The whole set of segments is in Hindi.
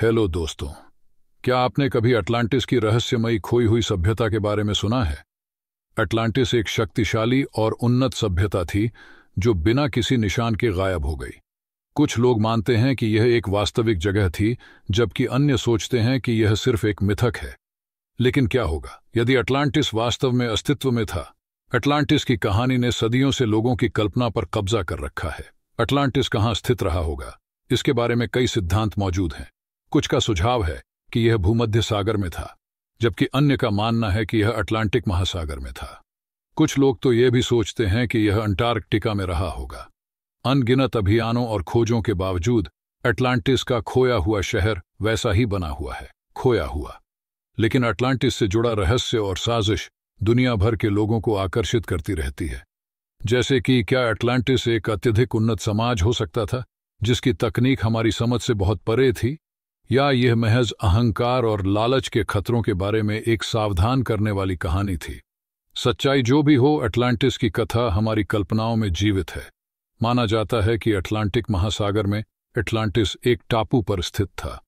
हेलो दोस्तों क्या आपने कभी अटलांटिस की रहस्यमयी खोई हुई सभ्यता के बारे में सुना है अटलांटिस एक शक्तिशाली और उन्नत सभ्यता थी जो बिना किसी निशान के गायब हो गई कुछ लोग मानते हैं कि यह एक वास्तविक जगह थी जबकि अन्य सोचते हैं कि यह सिर्फ एक मिथक है लेकिन क्या होगा यदि अटलांटिस वास्तव में अस्तित्व में था अटलांटिस की कहानी ने सदियों से लोगों की कल्पना पर कब्जा कर रखा है अटलांटिस कहाँ स्थित रहा होगा इसके बारे में कई सिद्धांत मौजूद हैं कुछ का सुझाव है कि यह भूमध्य सागर में था जबकि अन्य का मानना है कि यह अटलांटिक महासागर में था कुछ लोग तो यह भी सोचते हैं कि यह अंटार्कटिका में रहा होगा अनगिनत अभियानों और खोजों के बावजूद अटलांटिस का खोया हुआ शहर वैसा ही बना हुआ है खोया हुआ लेकिन अटलांटिस से जुड़ा रहस्य और साजिश दुनिया भर के लोगों को आकर्षित करती रहती है जैसे कि क्या अटलांटिस एक अत्यधिक उन्नत समाज हो सकता था जिसकी तकनीक हमारी समझ से बहुत परे थी या यह महज अहंकार और लालच के खतरों के बारे में एक सावधान करने वाली कहानी थी सच्चाई जो भी हो अटलांटिस की कथा हमारी कल्पनाओं में जीवित है माना जाता है कि अटलांटिक महासागर में अटलांटिस एक टापू पर स्थित था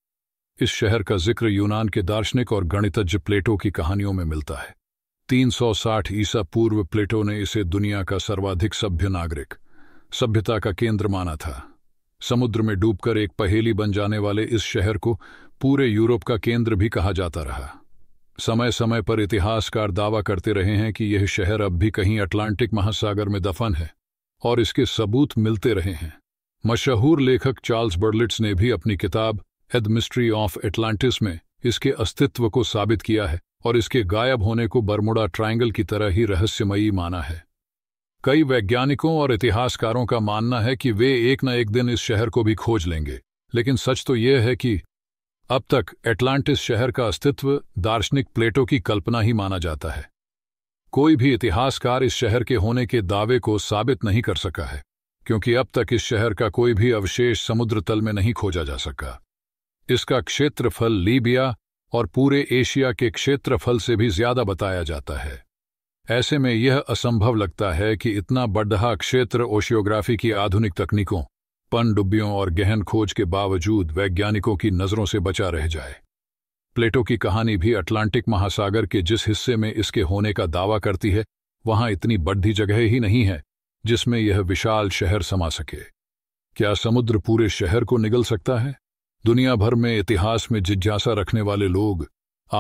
इस शहर का जिक्र यूनान के दार्शनिक और गणितज्ञ प्लेटो की कहानियों में मिलता है 360 ईसा पूर्व प्लेटो ने इसे दुनिया का सर्वाधिक सभ्य नागरिक सभ्यता का केंद्र माना था समुद्र में डूबकर एक पहेली बन जाने वाले इस शहर को पूरे यूरोप का केंद्र भी कहा जाता रहा समय समय पर इतिहासकार दावा करते रहे हैं कि यह शहर अब भी कहीं अटलांटिक महासागर में दफन है और इसके सबूत मिलते रहे हैं मशहूर लेखक चार्ल्स बर्लिट्स ने भी अपनी किताब एद मिस्ट्री ऑफ एटलांटिस में इसके अस्तित्व को साबित किया है और इसके गायब होने को बर्मुडा ट्रायंगल की तरह ही रहस्यमयी माना है कई वैज्ञानिकों और इतिहासकारों का मानना है कि वे एक न एक दिन इस शहर को भी खोज लेंगे लेकिन सच तो यह है कि अब तक एटलांटिस शहर का अस्तित्व दार्शनिक प्लेटो की कल्पना ही माना जाता है कोई भी इतिहासकार इस शहर के होने के दावे को साबित नहीं कर सका है क्योंकि अब तक इस शहर का कोई भी अवशेष समुद्र तल में नहीं खोजा जा सका इसका क्षेत्रफल लीबिया और पूरे एशिया के क्षेत्रफल से भी ज्यादा बताया जाता है ऐसे में यह असंभव लगता है कि इतना बड़हा क्षेत्र ओशियोग्राफी की आधुनिक तकनीकों पनडुब्बियों और गहन खोज के बावजूद वैज्ञानिकों की नज़रों से बचा रह जाए प्लेटो की कहानी भी अटलांटिक महासागर के जिस हिस्से में इसके होने का दावा करती है वहां इतनी बढ़ी जगह ही नहीं है जिसमें यह विशाल शहर समा सके क्या समुद्र पूरे शहर को निगल सकता है दुनिया भर में इतिहास में जिज्ञासा रखने वाले लोग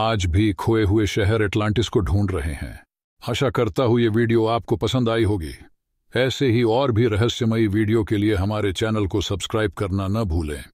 आज भी खोए हुए शहर अटलांटिस को ढूंढ रहे हैं आशा करता हूं ये वीडियो आपको पसंद आई होगी ऐसे ही और भी रहस्यमयी वीडियो के लिए हमारे चैनल को सब्सक्राइब करना न भूलें